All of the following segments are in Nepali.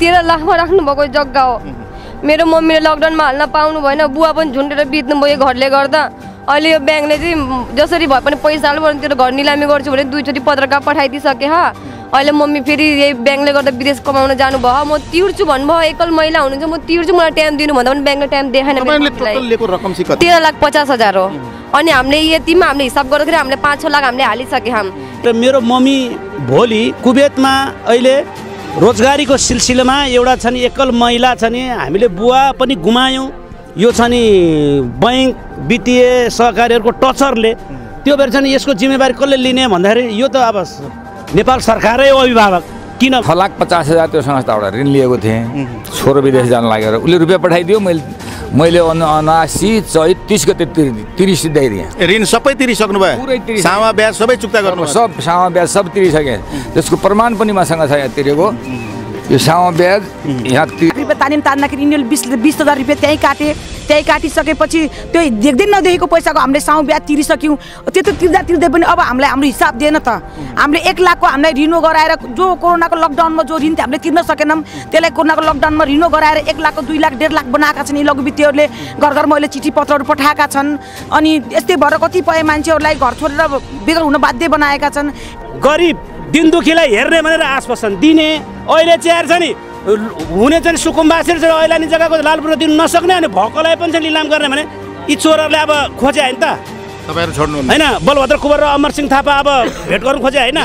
तेह्र लाखमा राख्नुभएको जग्गा हो मेरो मम्मीले लकडाउनमा हाल्न पाउनु भएन बुवा पनि झुन्डेर बित्नु बित्नुभयो घरले गर्दा अहिले यो ब्याङ्कले चाहिँ जसरी भए पनि पैसा हाल्नु पर्ने त्यो घर निलामी गर्छु भने दुईचोटि पत्रकार पठाइदिइसके ह अहिले मम्मी फेरि यही ब्याङ्कले गर्दा विदेश कमाउन जानु भयो म तिर्छु भन्नुभयो एकल महिला हुनुहुन्छ म तिर्छु मलाई टाइम दिनुभन्दा पनि ब्याङ्कले टाइम देखाएन तेह्र लाख पचास हजार हो अनि हामीले यतिमा हामीले हिसाब गर्दाखेरि हामीले पाँच छ लाख हामीले हालिसक्यौँ मेरो मम्मी भोलि कुवेतमा अहिले रोजगारीको सिलसिलामा एउटा छ नि एकल महिला छ नि हामीले बुवा पनि गुमायौँ यो छ नि बैङ्क वित्तीय सहकारीहरूको टचरले त्यो भएर छ नि यसको जिम्मेवारी कसले लिने भन्दाखेरि यो त अब नेपाल सरकारै अभिभावक किन छ लाख पचास हजार त्यो संस्थाबाट ऋण लिएको थिएँ छोरो विदेश जान लागेर उसले रुपियाँ पठाइदियो मैले मैले अनासी चैत गते तिरिस दिइदिएँ ऋण सबै तिरिसक्नु पुरै सामा ब्याज सबै चुक्ता गर्नु सब सामा ब्याज सब तिरिसकेँ त्यसको प्रमाण पनि मसँग छ यहाँ तिरेको यो सामो ब्याज यहाँ रुपियाँ तालिम तान्दाखेरि यिनीहरूले बिस बिस हजार रुपियाँ त्यहीँ काटे त्यहीँ काटिसकेपछि त्यो देख्दै नदेखेको पैसाको हामीले साउ ब्याज तिरिसक्यौँ त्यो त तिर्दा तिर्दै पनि अब हामीलाई हाम्रो हिसाब दिएन त हामीले एक लाखको हामीलाई रिनो गराएर जो कोरोनाको लकडाउनमा जो ऋण हामीले तिर्न सकेनौँ त्यसलाई कोरोनाको लकडाउनमा रिनो गराएर एक लाखको दुई लाख डेढ लाख बनाएका छन् यी लघुवित्तीहरूले घर घरमा अहिले चिठी पत्रहरू पठाएका छन् अनि यस्तै भएर कतिपय मान्छेहरूलाई घर छोडेर बेगर हुन बाध्य बनाएका छन् गरिब दिनदुखीलाई हेर्ने भनेर आश्वासन दिने अहिले चाहिँ छ नि हुने चाहिँ सुकुम्बासीहरू चाहिँ अहिले नि जग्गाको लालपुर दिनु नसक्ने अनि भएकोलाई पनि चाहिँ लिलाम गर्ने भने यी चोरहरूले अब खोजे होइन त तपाईँहरू छोड्नु होइन बलभद्र कुवर र अमर सिंह थापा अब भेट गर्नु खोजे होइन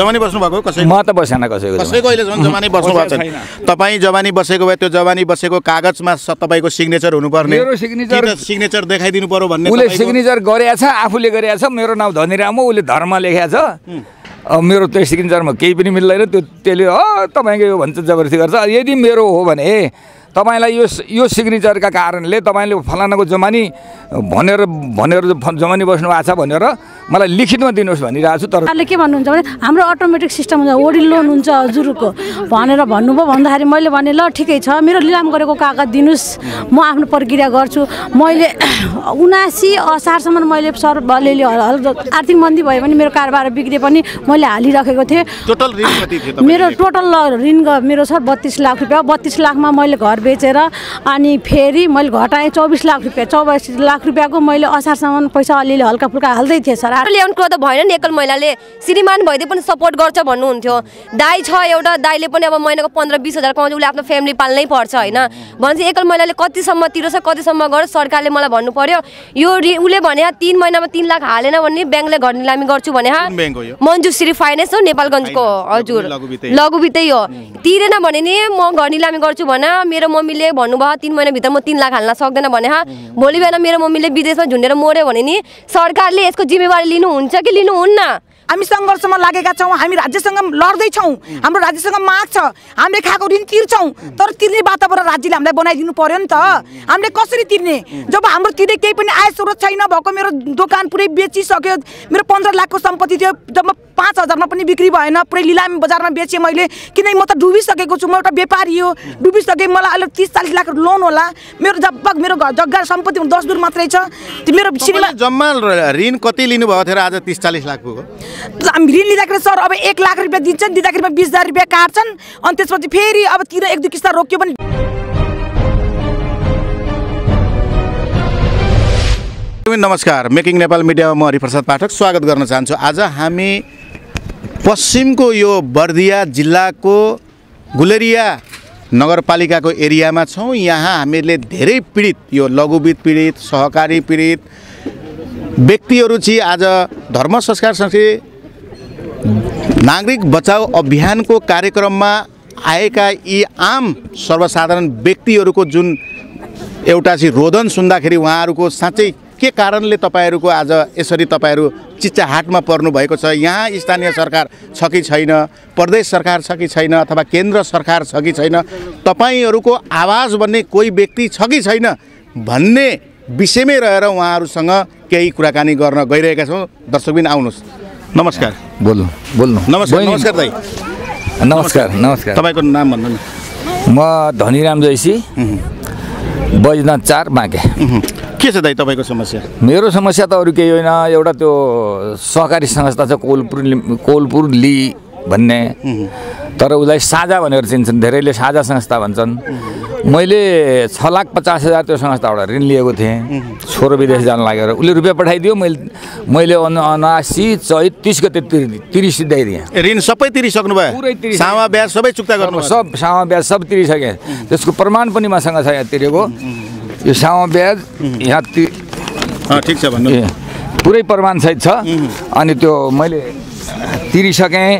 जवानी बस्नु भएको कसै म त बसेन कसैको कसैको अहिलेसम्म जवानी बस्नु भएको छैन तपाईँ जवानी बसेको भए त्यो जवानी बसेको कागजमा तपाईँको सिग्नेचर हुनुपर्ने सिग्नेचर सिग्नेचर देखाइदिनु पर्यो भन्ने उसले सिग्नेचर गरेछ आफूले गरेछ मेरो नाउँ धनिराम हो उसले धर्म लेखेको छ अब मेरो त्यो सिग्नेचरमा केही पनि मिल्दैन त्यो त्यसले अँ तपाईँको यो भन्छ जबरजस्ती गर्छ यदि मेरो हो भने तपाईँलाई यो यो सिग्नेचरका कारणले तपाईँले फलानाको जमानी भनेर भनेर जमानी बस्नु भएको छ भनेर मलाई लिखितमा दिनुहोस् भनिरहेको छु तर के भन्नुहुन्छ भने हाम्रो अटोमेटिक सिस्टम हुन्छ ओडिल लोन हुन्छ हजुरको भनेर भन्नुभयो भन्दाखेरि मैले भने ल ठिकै छ मेरो लिलाम गरेको कागज दिनुहोस् म आफ्नो प्रक्रिया गर्छु मैले उनासी असारसम्म मैले सर अलिअलि आर्थिक मन्दी भयो भने मेरो कारोबार बिग्रे पनि मैले हालिराखेको थिएँ टोटल मेरो टोटल ऋण मेरो सर बत्तिस लाख रुपियाँ बत्तिस लाखमा मैले घर बेचेर अनि फेरि मैले घटाएँ चौबिस लाख रुपियाँ चौबिस लाख रुपियाँको मैले असारसम्म पैसा अलिअलि हल्का फुल्का हाल्दै थिएँ सर ल्याउनु कुरा त भएन नि एकल महिलाले श्रीमान भइदिए पनि सपोर्ट गर्छ भन्नुहुन्थ्यो दाई छ एउटा दाईले पनि अब महिनाको पन्ध्र बिस हजार कमाउँछ उसले आफ्नो फ्यामिली पाल्नै पर्छ होइन भनेपछि एकल महिलाले कतिसम्म छ कतिसम्म गर सरकारले मलाई भन्नु पर्यो यो उसले भने तिन महिनामा तिन लाख हालेन भने ब्याङ्कले घर निलामी गर्छु भने श्री फाइनेन्स हो नेपालगञ्जको हजुर लघु हो तिरेन भने नि म घर निलामी गर्छु भने मेरो मम्मीले भन्नुभयो तिन महिनाभित्र म तिन लाख हाल्न सक्दैन भने भोलि बेला मेरो मम्मीले विदेशमा झुन्डेर मऱ्यो भने नि सरकारले यसको जिम्मेवारी लिनुहुन्छ कि लिनुहुन्न हामी सङ्घर्षमा लागेका छौँ हामी राज्यसँग लड्दैछौँ हाम्रो राज्यसँग माग छ हामीले खाएको ऋण तिर्छौँ तर तिर्ने वातावरण राज्यले हामीलाई बनाइदिनु पर्यो नि त हामीले कसरी तिर्ने जब हाम्रो तिर्ने केही पनि आय स्रोत छैन भएको मेरो दोकान पुरै बेचिसक्यो मेरो पन्ध्र लाखको सम्पत्ति थियो जब पाँच हजारमा पनि बिक्री भएन पुरै लिलामी बजारमा बेचेँ मैले किनकि म त डुबिसकेको छु म एउटा व्यापारी हो डुबिसकेँ मलाई अहिले तिस चालिस लाख लोन होला मेरो जब मेरो घर जग्गा सम्पत्ति दस दुर मात्रै छ मेरो जम्मा ऋण कति लिनुभएको थियो आज तिस चालिस लाखको ऋण लिँदाखेरि सर अब एक लाख रुपियाँ दिन्छन् दिँदाखेरि बिस हजार रुपियाँ काट्छन् अनि त्यसपछि फेरि अब तिर एक दुई किस्ता रोक्यो भने नमस्कार मेकिङ नेपाल मिडियामा म हरिप्रसाद पाठक स्वागत गर्न चाहन्छु आज हामी पश्चिमको यो बर्दिया जिल्लाको गुलेरिया नगरपालिकाको एरियामा छौँ यहाँ हामीले धेरै पीडित यो लघुवित पीडित सहकारी पीडित व्यक्तिहरू चाहिँ आज धर्म संस्कार संस्कृति नागरिक बचाउ अभियानको कार्यक्रममा आएका यी आम सर्वसाधारण व्यक्तिहरूको जुन एउटा चाहिँ रोदन सुन्दाखेरि उहाँहरूको साँच्चै के कारणले तपाईँहरूको आज यसरी तपाईँहरू चिच्चाहाटमा पर्नुभएको छ यहाँ स्थानीय सरकार छ कि छैन प्रदेश सरकार छ कि छैन अथवा केन्द्र सरकार छ कि छैन तपाईँहरूको आवाज भन्ने कोही व्यक्ति छ कि छैन भन्ने विषयमै रहेर उहाँहरूसँग केही कुराकानी गर्न गइरहेका छौँ दर्शकबिन आउनुहोस् नमस्कार बोल्नु बोल्नु नमस्कार नमस्कार दाई नमस्कार नमस्कार तपाईँको नाम भन्नु म धनीराम जैसी बैजनाथ चार बाँके के छ दाइ तपाईँको समस्या मेरो समस्या त अरू केही होइन एउटा त्यो सहकारी संस्था छ कोलपुर कोलपुर ली भन्ने तर उसलाई साझा भनेर चिन्छन् धेरैले साझा संस्था भन्छन् मैले छ लाख पचास हजार त्यो संस्थाबाट ऋण लिएको थिएँ छोरो विदेश जान लागेर उसले रुपियाँ पठाइदियो मैले मैले अनासी चैत तिस गते तिरिस सिद्धाइदिएँ ऋण सबै तिरिसक्नु भयो पुरै सामा ब्याज सबै चुक्ता गर्नु सब सामा ब्याज सब तिरिसकेँ त्यसको प्रमाण पनि मसँग छ यहाँ तिरेको यो सामा ब्याज यहाँ ठिक छ भन्नु पुरै प्रमाण सहित छ अनि त्यो मैले तिरिसकेँ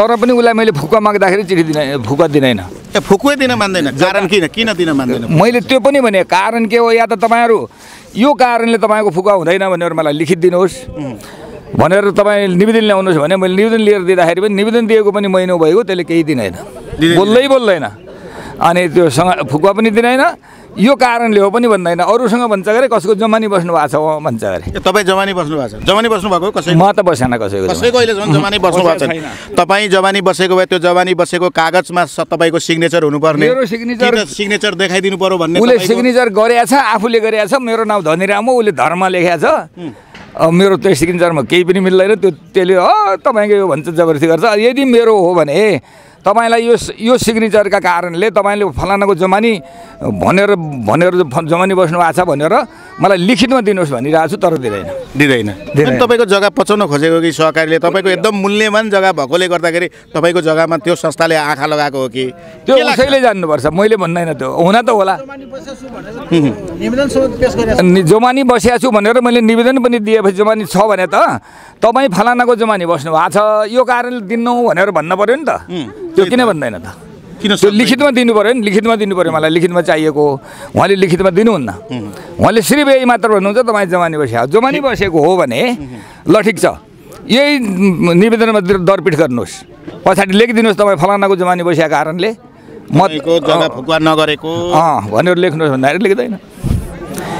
तर पनि उसलाई मैले फुक्का माग्दाखेरि चिठी दिन फुक्का दिँदैन ए फुकुवै दिन मान्दैन कारण किन किन दिन मान्दैन मैले त्यो पनि भने कारण के हो या त तपाईँहरू यो कारणले तपाईँको फुक्का हुँदैन भनेर मलाई लिखित दिनुहोस् भनेर तपाईँ निवेदन ल्याउनुहोस् भने मैले निवेदन लिएर दिँदाखेरि पनि निवेदन दिएको पनि महिना भएको त्यसले केही दिँदैन बोल्दै बोल्दैन अनि त्यो सँग फुक्वा पनि दिँदैन यो कारणले हो पनि भन्दैन अरूसँग भन्छ अरे कसैको जमानी बस्नु भएको छ भन्छ अरे तपाईँ जमानी बस्नु भएको छ जमानी बस्नु भएको कसै म त बसेन कसैको कसैको अहिलेसम्म जमानी बस्नु भएको छ तपाईँ जमानी बसेको भए त्यो जमानी बसेको कागजमा तपाईँको सिग्नेचर हुनुपर्ने सिग्नेचर सिग्नेचर देखाइदिनु पर्यो भन्ने उसले सिग्नेचर गरेका छ आफूले गरेका छ मेरो नाउँ धनीराम हो उसले धर्म लेखेको छ मेरो त्यो सिग्नेचरमा केही पनि मिल्दैन त्यो त्यसले हो तपाईँको यो भन्छ जबरजस्ती गर्छ यदि मेरो हो भने तपाईँलाई यो यो सिग्नेचरका कारणले तपाईँले फलानाको जमानी भनेर भनेर जमानी बस्नु भएको छ भनेर मलाई लिखितमा दिनुहोस् भनिरहेको छु तर दिँदैन दिँदैन दिँदैन तपाईँको जग्गा पचाउन खोजेको कि सहकारीले तपाईँको एकदम मूल्यवान जग्गा भएकोले गर्दाखेरि तपाईँको जग्गामा त्यो संस्थाले आँखा लगाएको हो कि त्यो कसैले जान्नुपर्छ मैले भन्दैन त्यो हुन त होला जमानी बसिया छु भनेर मैले निवेदन पनि दिएपछि जमानी छ भने त तपाईँ फलानाको जमानी बस्नु भएको छ यो कारणले दिनु भनेर भन्नु पऱ्यो नि त त्यो किन भन्दैन त किन त्यो लिखितमा दिनु पऱ्यो नि लिखितमा दिनु पऱ्यो मलाई लिखितमा चाहिएको उहाँले लिखितमा दिनुहुन्न उहाँले सिर्फ यही मात्र भन्नुहुन्छ तपाईँ जमानी बसेको जमानी बसेको हो भने ल ठिक छ यही निवेदनमा दरपिट गर्नुहोस् पछाडि लेखिदिनुहोस् तपाईँ फलानाको जमानी बसेको कारणले म जग्गा फुकुवा नगरेको भनेर लेख्नुहोस् भन्दाखेरि लेख्दैन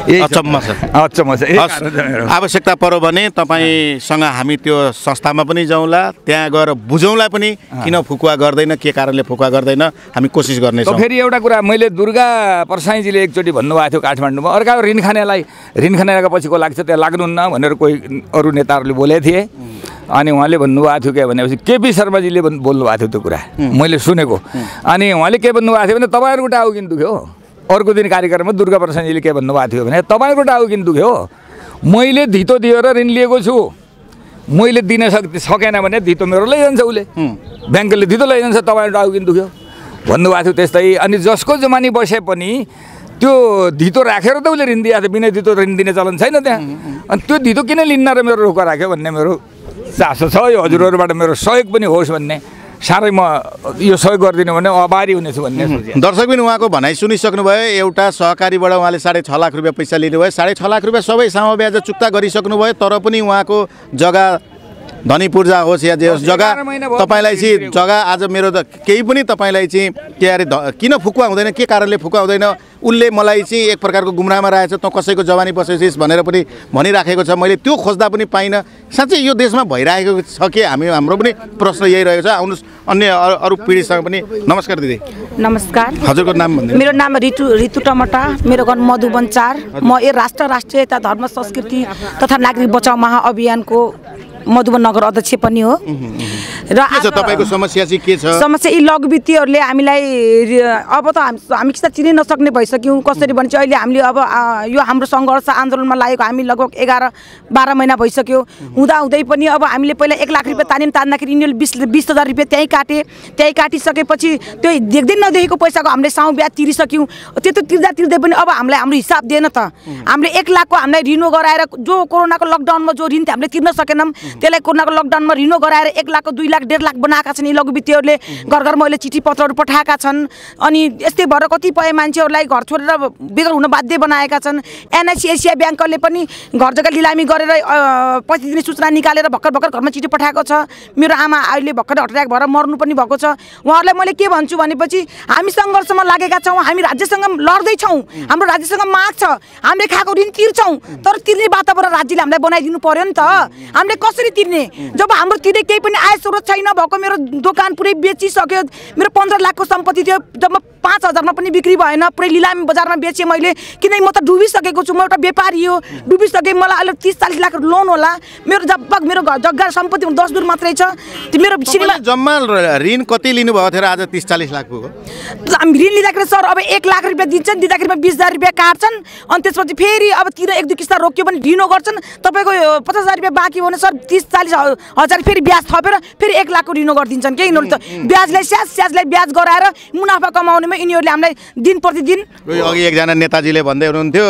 अचम्म छ अचम्म छ आवश्यकता पर्यो भने तपाईँसँग हामी त्यो संस्थामा पनि जाउँला त्यहाँ गएर बुझौँला पनि किन फुकुवा गर्दैन के कारणले फुकुवा गर्दैन हामी कोसिस गर्नेछौँ फेरि एउटा कुरा मैले दुर्गा परसाईजीले एकचोटि भन्नुभएको थियो काठमाडौँमा अर्का ऋण खानेलाई रिनखानेलाई पछि पछिको लाग्छ त्यहाँ लाग्नुहुन्न भनेर कोही अरू नेताहरूले बोले थिए अनि उहाँले भन्नुभएको थियो के भनेपछि केपी शर्माजीले बोल्नु भएको थियो त्यो कुरा मैले सुनेको अनि उहाँले के भन्नुभएको थियो भने तपाईँहरू आउ किन दुख्यो अर्को दिन कार्यक्रममा दुर्गा प्रसादजीले के भन्नुभएको थियो भने तपाईँको टाउ किन दुख्यो मैले धितो दिएर ऋण लिएको छु मैले दिन सक् सकेन भने धितो मेरो लैजान्छ उसले ब्याङ्कले धितो लैजान्छ तपाईँको टाउ किन दुख्यो भन्नुभएको थियो त्यस्तै अनि जसको जमानी बसे पनि त्यो धितो राखेर त उसले ऋण दिएको थियो बिना धितो ऋण दिने चलन छैन त्यहाँ अनि त्यो धितो किन लिन्न र मेरो रोका राख्यो भन्ने मेरो चासो छ यो हजुरहरूबाट मेरो सहयोग पनि होस् भन्ने साह्रै म यो सहयोग गरिदिनु भने आभारी हुनेछु भन्ने दर्शक पनि उहाँको भनाइ सुनिसक्नुभयो एउटा सहकारीबाट उहाँले साढे छ लाख रुपियाँ पैसा लिनुभयो साढे छ लाख रुपियाँ सबै सामा ब्याज चुक्ता गरिसक्नुभयो तर पनि उहाँको जग्गा धनी पूर्जा होस् या जे होस् जग्गा तपाईँलाई चाहिँ जग्गा आज मेरो त केही पनि तपाईँलाई चाहिँ के अरे किन फुकुवा हुँदैन के कारणले फुकुवा हुँदैन उसले मलाई चाहिँ एक प्रकारको गुमरामा छ तँ कसैको जवानी बसेछस् भनेर पनि भनिराखेको छ मैले त्यो खोज्दा पनि पाइनँ साँच्चै यो देशमा भइरहेको छ कि हामी हाम्रो पनि प्रश्न यही रहेको छ आउनुहोस् अन्य अरू पिँढीसँग पनि नमस्कार दिदी नमस्कार हजुरको नाम भन्दै मेरो नाम रितु रितु टमटा मेरो घर मधुबन चार म ए राष्ट्र राष्ट्रियता धर्म संस्कृति तथा नागरिक बचाउ महाअभियानको मधुबन नगर अध्यक्ष पनि हो र तपाईँको समस्या चाहिँ के छ समस्या यी लघुवित्तीहरूले हामीलाई अब त हामी किस्ता चिनै नसक्ने भइसक्यौँ कसरी भने अहिले हामीले अब यो हाम्रो सङ्घर्ष आन्दोलनमा लागेको हामी लगभग एघार बाह्र महिना भइसक्यो हुँदाहुँदै पनि अब हामीले पहिला एक लाख रुपियाँ तानेम तान्दाखेरि यिनीहरूले बिस बिस हजार रुपियाँ त्यहीँ काटे त्यहीँ काटिसकेपछि त्यो देख्दै नदेखेको पैसाको हामीले साउ ब्याज तिरिसक्यौँ त्यो त तिर्दा तिर्दै पनि अब हामीलाई हाम्रो हिसाब दिएन त हामीले एक लाखको हामीलाई रिनो गराएर जो कोरोनाको लकडाउनमा जो ऋण हामीले तिर्न सकेनौँ त्यसलाई कोरोनाको लकडाउनमा ऋण गराएर एक लाखको दुई लाख डेढ लाख बनाएका छन् यी लघुवित्तीहरूले घर घरमा अहिले चिठी पत्रहरू पठाएका छन् अनि यस्तै भएर कतिपय मान्छेहरूलाई घर छोडेर बेगर हुन बाध्य बनाएका छन् एनआइसी एसिया ब्याङ्कले पनि घर जग्गा लिलामी गरेर पैसा दिने सूचना निकालेर भर्खर भर्खर घरमा चिठी पठाएको छ मेरो आमा अहिले भर्खर हटाएको भएर मर्नु पनि भएको छ उहाँहरूलाई मैले के भन्छु भनेपछि हामी सङ्घर्षमा लागेका छौँ हामी राज्यसँग लड्दैछौँ हाम्रो राज्यसँग माग छ हामीले खाएको ऋण तिर्छौँ तर तिर्ने वातावरण राज्यले हामीलाई बनाइदिनु पऱ्यो नि त हामीले कसरी कसरी तिर्ने जब हाम्रो तिर्ने केही पनि आय स्रोत छैन भएको मेरो दोकान पुरै बेचिसक्यो मेरो पन्ध्र लाखको सम्पत्ति थियो जब पाँच हजारमा पनि बिक्री भएन पुरै लिलामी बजारमा बेचेँ मैले किनकि म त डुबिसकेको छु म एउटा व्यापारी हो डुबिसकेँ मलाई अहिले तिस चालिस लाख लोन होला मेरो जब मेरो घर जग्गा सम्पत्ति दस दुर मात्रै छ मेरो जम्मा ऋण कति लिनुभएको थियो आज तिस चालिस लाखको ऋण लिँदाखेरि सर अब एक लाख रुपियाँ दिन्छन् दिँदाखेरि बिस हजार रुपियाँ काट्छन् अनि त्यसपछि फेरि अब तिर एक दुई किस्ता रोक्यो भने ढिनो गर्छन् तपाईँको पचास हजार रुपियाँ बाँकी हो भने सर तिस चालिस हजार फेरि ब्याज थपेर फेरि एक लाखको रिनो गरिदिन्छन् कि यिनीहरू त ब्याजलाई स्याज स्याजलाई ब्याज गराएर मुनाफा कमाउनेमा यिनीहरूले हामीलाई दिन प्रतिदिन अघि एकजना नेताजीले भन्दै हुनुहुन्थ्यो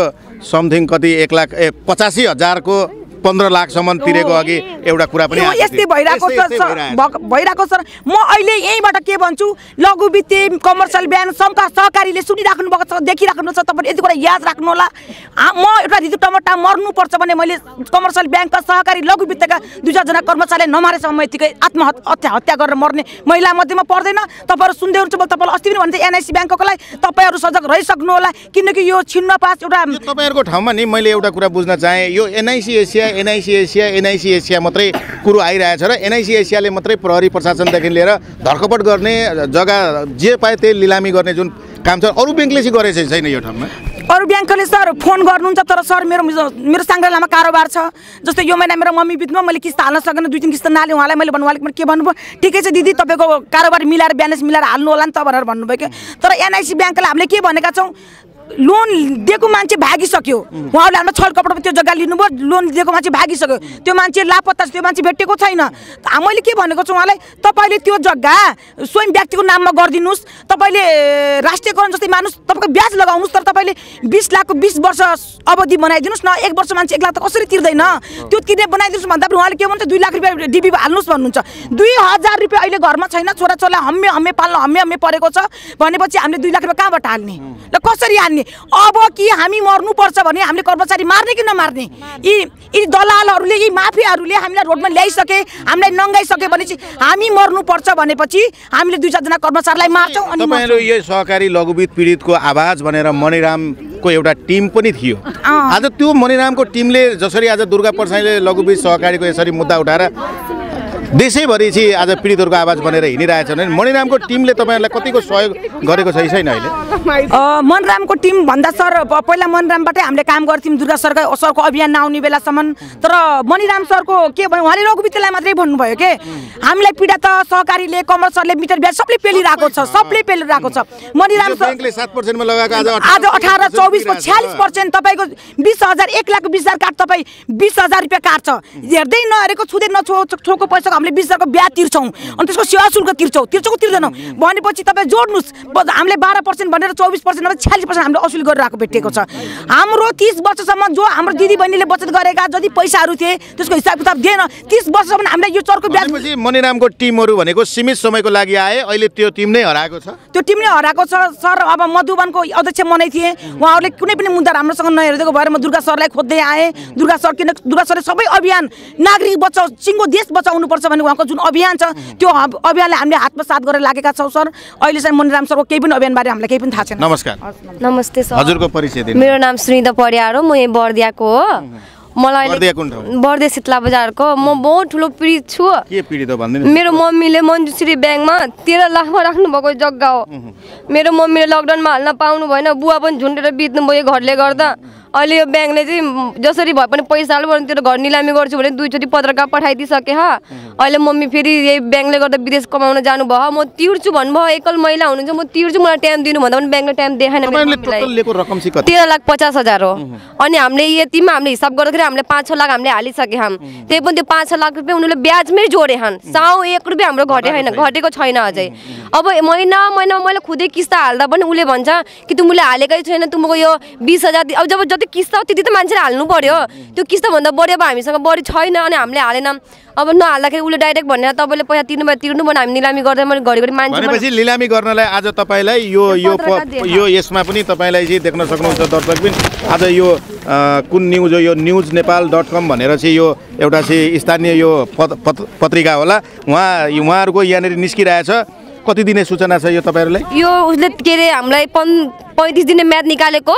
समथिङ कति एक लाख ए पचासी हजारको पन्ध्र लाखसम्म तिरेको अघि एउटा कुरा पनि यस्तै भइरहेको भइरहेको छ म अहिले यहीँबाट के भन्छु लघु वित्तीय कमर्सियल ब्याङ्क सङ्घका सहकारीले सुनिराख्नु भएको छ देखिराख्नु छ तपाईँले यति कुरा याद राख्नु होला म एउटा हिजो टमाटा मर्नुपर्छ भने मैले कमर्सियल ब्याङ्कका सहकारी लघु वित्तका दुई चारजना कर्मचारीले नमारेसम्म यतिकै आत्महत्या हत्या गरेर मर्ने महिला मध्येमा पर्दैन तपाईँहरू सुन्दै हुनुहुन्छ मैले तपाईँलाई अस्ति पनि भन्छ एनआइसी ब्याङ्कको लागि तपाईँहरू सजग रहिसक्नु होला किनकि यो छिन्न पास एउटा तपाईँहरूको ठाउँमा नि मैले एउटा कुरा बुझ्न चाहेँ यो NIC Asia NIC Asia NIC Asia मात्रै कुरो आइरहेछ र एनआइसी एसियाले मात्रै प्रहरी प्रशासनदेखि लिएर धर्कपट गर्ने जग्गा जे पाए त्यही लिलामी गर्ने जुन काम छ अरू ब्याङ्कले चाहिँ गरेको छैन यो ठाउँमा अरू ब्याङ्कले सर फोन गर्नुहुन्छ तर सर मेरो मेरो साङ्ग्रेलामा कारोबार छ जस्तै यो महिना मेरो मम्मी बिचमा मैले किस्ता हाल्न सकेन दुई तिन किस्ता नाले उहाँलाई मैले भन्नु उहाँले के भन्नुभयो ठिकै छ दिदी तपाईँको कारोबार मिलाएर ब्यालेन्स मिलाएर हाल्नु होला नि त भनेर भन्नुभयो कि तर एनआइसी ब्याङ्कलाई हामीले के भनेका छौँ लोन दिएको मान्छे भागिसक्यो उहाँहरूले हाम्रो छल छलकपटमा त्यो जग्गा लिनुभयो लोन दिएको मान्छे भागिसक्यो त्यो मान्छे लापत्ता त्यो मान्छे भेटेको छैन मैले के भनेको छु उहाँलाई तपाईँले त्यो जग्गा स्वयं व्यक्तिको नाममा गरिदिनुहोस् तपाईँले राष्ट्रियकरण जस्तै मानुहोस् तपाईँको ब्याज लगाउनुहोस् तर तपाईँले बिस लाखको बिस वर्ष अवधि बनाइदिनुहोस् न एक वर्ष मान्छे एक लाख त कसरी तिर्दैन त्यो तिर्ने बनाइदिनुहोस् भन्दा पनि उहाँले के भन्छ दुई लाख रुपियाँ डिबी हाल्नुहोस् भन्नुहुन्छ दुई हजार रुपियाँ अहिले घरमा छैन छोराछोरालाई हम्मे हम्मे पाल्न हम्मे हम्मे परेको छ भनेपछि हामीले दुई लाख रुपियाँ कहाँबाट हाल्ने र कसरी हाल्ने हामीले अब कि हामी मर्नुपर्छ भने हामीले कर्मचारी मार्ने कि नमार्ने यी यी दलालहरूले यी माफियाहरूले हामीलाई रोडमा ल्याइसके हामीलाई नङ्गाइसके भनेपछि हामी मर्नुपर्छ भनेपछि हामीले दुई चारजना कर्मचारीलाई मार्छौँ अनि यो सहकारी लघुवित पीडितको आवाज भनेर मणिरामको एउटा टिम पनि थियो आज त्यो मणिरामको टिमले जसरी आज दुर्गा प्रसाईले लघुवित सहकारीको यसरी मुद्दा उठाएर देशैभरि चाहिँ आज पीडितहरूको आवाज बनेर हिँडिरहेछ भने मणिरामको टिमले तपाईँहरूलाई कतिको सहयोग गरेको छ छैन अहिले मनरामको टिम भन्दा सर पहिला मनरामबाटै हामीले काम गर्थ्यौँ दुर्गा सरको सरको अभियान नआउने बेलासम्म तर मणिराम सरको के भयो उहाँले रघुवित्यलाई मात्रै भन्नुभयो के हामीलाई पीडा त सहकारीले कमल सरले मिटर ब्याज सबले पेलिरहेको छ सबले पेलिरहेको छ मणिराम आज अठार चौबिसको छ्यालिस पर्सेन्ट तपाईँको बिस हजार एक लाख बिस हजार काट तपाईँ बिस हजार रुपियाँ काट्छ हेर्दै नहेरेको छुँदै नछो छोको पैसाको हामीले बिस हजारको ब्याज तिर्छौँ अनि त्यसको सेवा शुल्क तिर्छौँ तिर्छौँ तिर्दैनौँ भनेपछि तपाईँ जोड्नुहोस् हामीले बाह्र पर्सेन्ट भनेर चौबिस पर्सेन्ट नभए छ्यालिस पर्सेन्ट हामीले असुल गरिरहेको भेटेको छ हाम्रो तिस वर्षसम्म जो हाम्रो दिदीबहिनीले बचत गरेका जति पैसाहरू थिए त्यसको हिसाब किताब दिएन तिस वर्षसम्म हामीलाई यो चर्को ब्याज मनिरामको टिमहरू भनेको सीमित समयको लागि आए अहिले त्यो टिम नै हराएको छ त्यो टिम नै हराएको छ सर अब मधुबनको अध्यक्ष मनै थिए उहाँहरूले कुनै पनि मुद्दा राम्रोसँग नहेरिदिएको भएर म दुर्गा सरलाई खोज्दै आएँ दुर्गा सर किन दुर्गा सरले सबै अभियान नागरिक बचाउ सिङ्गो देश बचाउनुपर्छ भने उहाँको जुन अभियान छ त्यो अभियानलाई हामीले हातमा साथ गरेर लागेका छौँ सर अहिले चाहिँ मनिराम सरको केही पनि अभियानबारे हामीलाई केही पनि थाहा छैन नमस्कार नमस्ते सर हजुरको परिचय मेरो नाम सुनिता परियार हो म यहीँ बर्दियाको हो मलाई बर्दे शीतला बजारको म बहुत ठुलो पीडित छु मेरो मम्मीले मन्जुश्री ब्याङ्कमा तेह्र लाखमा राख्नुभएको जग्गा हो मेरो मम्मीले लकडाउनमा हाल्न पाउनु भएन बुवा पनि झुन्डेर बित्नुभयो घरले गर्दा अहिले यो ब्याङ्कले चाहिँ जसरी भए पनि पैसा हाल्नु त्यो घर निलामी गर्छु भने दुईचोटि पत्रकार पठाइदिइसकेँ हो अहिले मम्मी फेरि यही ब्याङ्कले गर्दा विदेश कमाउन जानुभयो म तिर्छु भन्नुभयो एकल महिला हुनुहुन्छ म तिर्छु मलाई टाइम दिनु भन्दा पनि ब्याङ्कले टाइम देखाएन तेह्र लाख पचास हजार हो अनि हामीले यतिमा हामीले हिसाब गर्दाखेरि हामीले पाँच छ लाख हामीले हालिसके हाम त्यही पनि त्यो पाँच छ लाख रुपियाँ उनीहरूले ब्याजमै जोडे हान साउ एक रुपियाँ हाम्रो घटे होइन घटेको छैन अझै अब महिना महिना मैले खुदै किस्ता हाल्दा पनि उसले भन्छ कि तिमीले हालेकै छैन तिमीको यो बिस हजार अब जब त्यो किस्ता त्यति त मान्छेले हाल्नु पऱ्यो त्यो किस्ताभन्दा बढी अब हामीसँग बढी छैन अनि हामीले हालेन अब नहाल्दाखेरि उसले डाइरेक्ट भनेर तपाईँले पैसा तिर्नु भयो तिर्नु भने हामी निलामी गर्दै मैले घरिघरि मान्छे निलामी गर्नलाई आज तपाईँलाई यो यो यो यसमा पनि तपाईँलाई चाहिँ देख्न सक्नुहुन्छ दर्शक पनि आज यो कुन न्युज हो यो न्युज नेपाल डट कम भनेर चाहिँ यो एउटा चाहिँ स्थानीय यो पत्रिका होला उहाँ उहाँहरूको यहाँनिर निस्किरहेछ कति दिने सूचना छ यो तपाईँहरूलाई यो उसले के अरे हामीलाई पन् पैँतिस दिनले म्याथ निकालेको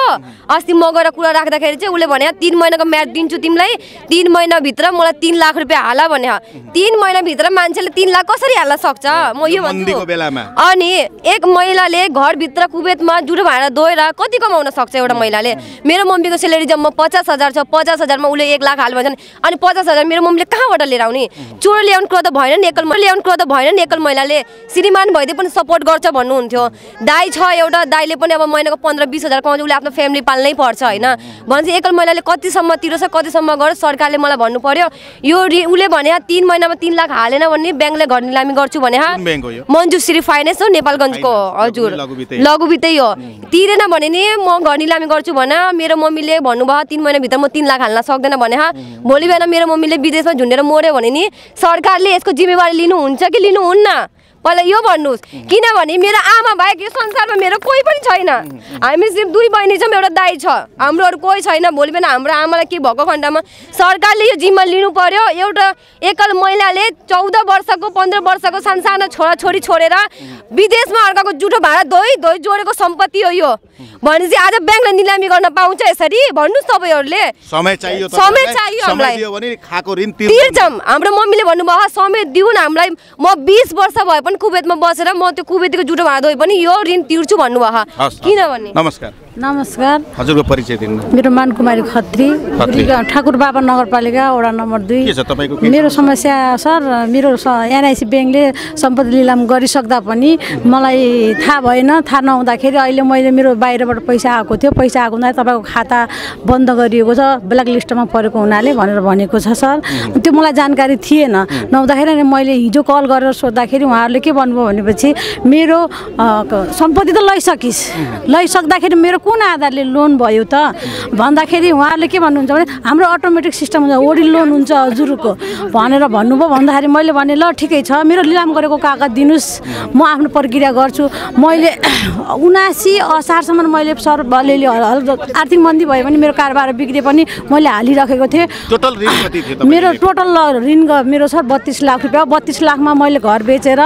अस्ति म गएर कुरा राख्दाखेरि चाहिँ उसले भने तिन महिनाको म्याथ दिन्छु तिमीलाई तिन महिनाभित्र मलाई तिन लाख रुपियाँ हाल भने तिन महिनाभित्र मान्छेले तिन लाख कसरी हाल्न सक्छ म यो भन्छु अनि एक महिलाले घरभित्र कुबेतमा जुडो भाँडा धोएर कति कमाउन सक्छ एउटा महिलाले मेरो मम्मीको सेलेरी जम्मा पचास हजार छ पचास हजारमा उसले एक लाख हाल्नु भन्छ अनि पचास हजार मेरो मम्मीले कहाँबाट लिएर आउने चोर ल्याउनु कुरा त भएन नि एकल ल्याउनु कुरा त भएन नि एकल महिलाले श्रीमान भइदिए पनि सपोर्ट गर्छ भन्नुहुन्थ्यो दाई छ एउटा दाईले पनि अब महिनाको पन्ध्र बिस हजार पाउँछ उसले आफ्नो फ्यामिली पाल्नै पर्छ होइन भनेपछि एकल महिलाले कतिसम्म तिरोस् कतिसम्म गरोस् सरकारले मलाई भन्नु पर्यो यो उसले भने तिन महिनामा तिन लाख हालेन भने ब्याङ्कले घर निलामी गर्छु भने श्री फाइनेन्स हो नेपालगञ्जको हजुर लघुवित्तै हो तिरेन भने नि म घर निलामी गर्छु भने मेरो मम्मीले भन्नुभयो तिन महिनाभित्र म तिन लाख हाल्न सक्दैन भने भोलि बिहान मेरो मम्मीले विदेशमा झुन्डेर मऱ्यो भने नि सरकारले यसको जिम्मेवारी लिनुहुन्छ कि लिनुहुन्न पहिला यो भन्नुहोस् किनभने मेरो आमा बाहेक यो संसारमा मेरो कोही पनि छैन हामी सिर्फ दुई बहिनी छौँ एउटा दाई छ हाम्रो अरू कोही छैन भोलि पनि हाम्रो आमालाई के भएको खण्डमा सरकारले यो जिम्मा लिनु पर्यो एउटा एकल महिलाले चौध वर्षको पन्ध्र वर्षको सानसानो छोरी छोडेर विदेशमा अर्काको जुठो भाडा धोइ धोइ जोडेको सम्पत्ति हो यो भनेपछि आज ब्याङ्कले निलामी गर्न पाउँछ यसरी भन्नुहोस् तपाईँहरूले समय चाहियो समय चाहियो हामीलाई हाम्रो मम्मीले भन्नुभयो समय दिउन् हामीलाई म बिस वर्ष भए पनि कुवेतमा बसेर म त्यो कुवेतीको जुटो भाँडा पनि यो ऋण तिर्छु भन्नुभयो किनभने नमस्कार नमस्कार हजुरको परिचय दिनु मेरो मान कुमारी खत्री ठाकुर बाबा नगरपालिका वडा नम्बर दुई तपाईँको मेरो समस्या सर मेरो एनआइसी ब्याङ्कले सम्पत्ति लिलाम गरिसक्दा पनि मलाई थाहा भएन थाहा नहुँदाखेरि अहिले मैले मेरो बाहिरबाट पैसा आएको थियो पैसा आएको हुनाले तपाईँको खाता बन्द गरिएको छ ब्ल्याक लिस्टमा परेको हुनाले भनेर भनेको छ सर त्यो मलाई जानकारी थिएन नहुँदाखेरि अनि मैले हिजो कल गरेर सोद्धाखेरि उहाँहरूले के भन्नुभयो भनेपछि मेरो सम्पत्ति त लैसकिस् लैसक्दाखेरि मेरो कुन आधारले लोन भयो त भन्दाखेरि उहाँहरूले के भन्नुहुन्छ भने हाम्रो अटोमेटिक सिस्टम हुन्छ ओडी लोन हुन्छ हजुरको भनेर भन्नुभयो भन्दाखेरि मैले भने ल ठिकै छ मेरो लिलाम गरेको कागज दिनुहोस् म आफ्नो प्रक्रिया गर्छु मैले उनासी असारसम्म मैले सर अलिअलि आर्थिक मन्दी भयो भने मेरो कारोबार बिग्रे पनि मैले हालिराखेको थिएँ मेरो टोटल ऋण मेरो सर बत्तिस लाख रुपियाँ बत्तिस लाखमा मैले घर बेचेर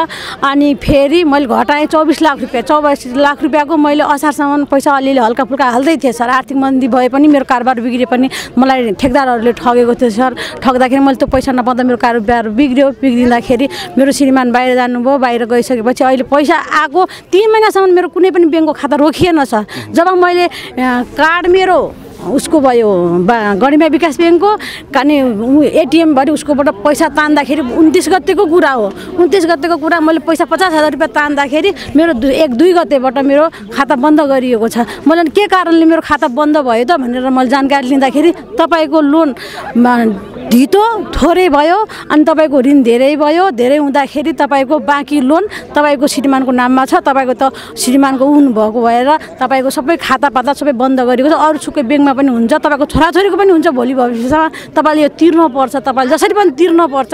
अनि फेरि मैले घटाएँ चौबिस लाख रुपियाँ चौबिस लाख रुपियाँको मैले असारसम्म पैसा अलिअलि हल्का फुल्का हाल्दै थिएँ सर आर्थिक मन्दी भए पनि मेरो कारोबार बिग्रे पनि मलाई ठेकदारहरूले ठगेको थियो सर ठग्दाखेरि मैले त्यो पैसा नपाउँदा मेरो कारोबार बिग्रियो बिग्रिँदाखेरि मेरो श्रीमान बाहिर जानुभयो बाहिर गइसकेपछि अहिले पैसा आएको तिन महिनासम्म मेरो कुनै पनि ब्याङ्कको खाता रोकिएन सर जब मैले कार्ड मेरो उसको भयो गरिमा विकास ब्याङ्कको अनि एटिएमभरि उसकोबाट पैसा तान्दाखेरि उन्तिस गतेको कुरा हो उन्तिस गतेको कुरा मैले पैसा पचास हजार रुपियाँ तान्दाखेरि मेरो एक दुई गतेबाट मेरो खाता बन्द गरिएको छ मैले के कारणले मेरो खाता बन्द भयो त भनेर मैले जानकारी लिँदाखेरि तपाईँको लोन ढितो थोरै भयो अनि तपाईँको ऋण धेरै भयो धेरै हुँदाखेरि तपाईँको बाँकी लोन तपाईँको श्रीमानको नाममा छ तपाईँको त श्रीमानको ऊन भएको भएर तपाईँको सबै खातापाता सबै बन्द गरेको छ अरू सुकै ब्याङ्कमा पनि हुन्छ तपाईँको छोराछोरीको पनि हुन्छ भोलि भविष्यमा तपाईँले यो तिर्नुपर्छ तपाईँले जसरी पनि पर्छ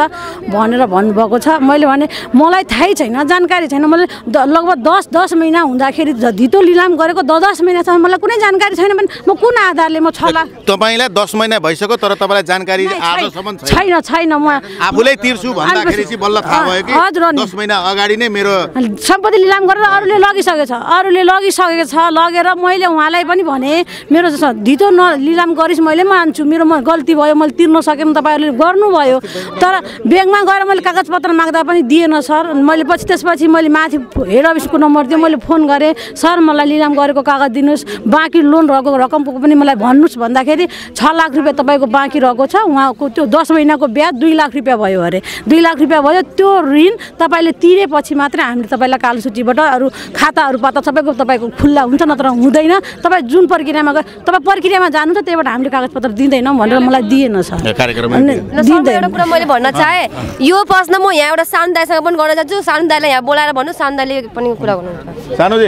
भनेर भन्नुभएको छ मैले भने मलाई थाहै छैन जानकारी छैन मैले लगभग दस दस महिना हुँदाखेरि धितो लिलाम गरेको दस दस महिनासम्म मलाई कुनै जानकारी छैन भने म कुन आधारले म छ तपाईँलाई दस महिना भइसक्यो तर तपाईँलाई जानकारी छैन छैन म आफूलाई तिर्छु भन्दाखेरि बल्ल थाहा भयो कि हजुर दस महिना अगाडि नै मेरो सम्पत्ति लिलाम गरेर अरूले लगिसकेको छ अरूले लगिसकेको छ लगेर मैले उहाँलाई पनि भने मेरो धितो न लिलाम गरिस् मैले मान्छु मेरो म गल्ती भयो मैले तिर्न सकेन तपाईँहरूले गर्नुभयो तर ब्याङ्कमा गएर मैले कागजपत्र माग्दा पनि दिएन सर मैले पछि त्यसपछि मैले माथि हेड अफिसको नम्बर दिएँ मैले फोन गरेँ सर मलाई लिलाम गरेको कागज दिनुहोस् बाँकी लोन रहेको रकमको पनि मलाई भन्नुहोस् भन्दाखेरि छ लाख रुपियाँ तपाईँको बाँकी रहेको छ उहाँको त्यो दस महिनाको ब्याज दुई लाख रुपियाँ भयो अरे दुई लाख रुपियाँ भयो त्यो ऋण तपाईँले तिरेपछि मात्रै हामीले तपाईँलाई कालो सूचीबाट अरू खाताहरू पत्ता सबैको तपाईँको खुल्ला हुन्छ नत्र हुँदैन तपाईँ जुन प्रक्रियामा गयो तपाईँ प्रक्रियामा जानुहुन्छ त्यहीबाट हामीले कागजपत्र दिँदैनौँ भनेर मलाई दिएन सर एउटा कुरा मैले भन्न चाहेँ यो प्रश्न म यहाँ एउटा सानो दाईसँग पनि गर्न चाहन्छु सानो दाईलाई यहाँ बोलाएर भन्नु सानो दाईले पनि कुरा गर्नुहुन्छ